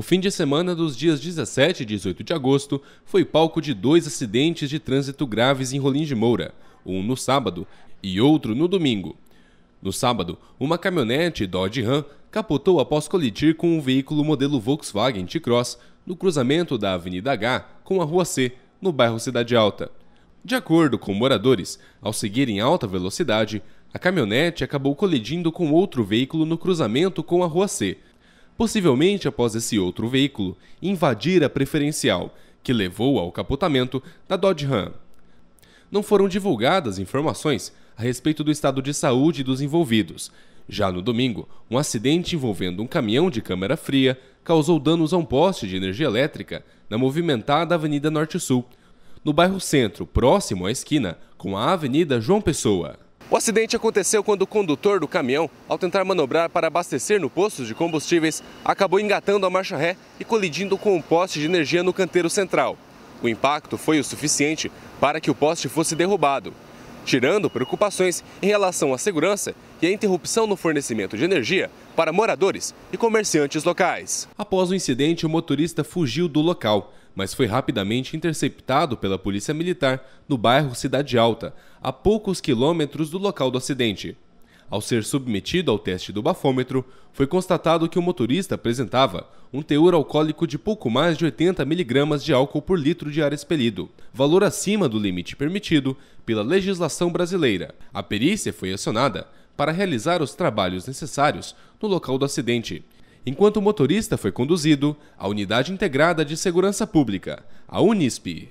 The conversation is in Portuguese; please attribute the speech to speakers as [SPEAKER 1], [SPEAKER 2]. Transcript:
[SPEAKER 1] O fim de semana dos dias 17 e 18 de agosto foi palco de dois acidentes de trânsito graves em Rolim de Moura, um no sábado e outro no domingo. No sábado, uma caminhonete Dodge Ram capotou após colidir com um veículo modelo Volkswagen T-Cross no cruzamento da Avenida H com a Rua C, no bairro Cidade Alta. De acordo com moradores, ao seguir em alta velocidade, a caminhonete acabou colidindo com outro veículo no cruzamento com a Rua C, possivelmente após esse outro veículo invadir a preferencial, que levou ao capotamento da Dodge Ram. Não foram divulgadas informações a respeito do estado de saúde dos envolvidos. Já no domingo, um acidente envolvendo um caminhão de câmera fria causou danos a um poste de energia elétrica na movimentada Avenida Norte-Sul, no bairro Centro, próximo à esquina com a Avenida João Pessoa. O acidente aconteceu quando o condutor do caminhão, ao tentar manobrar para abastecer no posto de combustíveis, acabou engatando a marcha ré e colidindo com um poste de energia no canteiro central. O impacto foi o suficiente para que o poste fosse derrubado tirando preocupações em relação à segurança e à interrupção no fornecimento de energia para moradores e comerciantes locais. Após o incidente, o motorista fugiu do local, mas foi rapidamente interceptado pela Polícia Militar no bairro Cidade Alta, a poucos quilômetros do local do acidente. Ao ser submetido ao teste do bafômetro, foi constatado que o motorista apresentava um teor alcoólico de pouco mais de 80 miligramas de álcool por litro de ar expelido, valor acima do limite permitido pela legislação brasileira. A perícia foi acionada para realizar os trabalhos necessários no local do acidente. Enquanto o motorista foi conduzido à Unidade Integrada de Segurança Pública, a Unisp.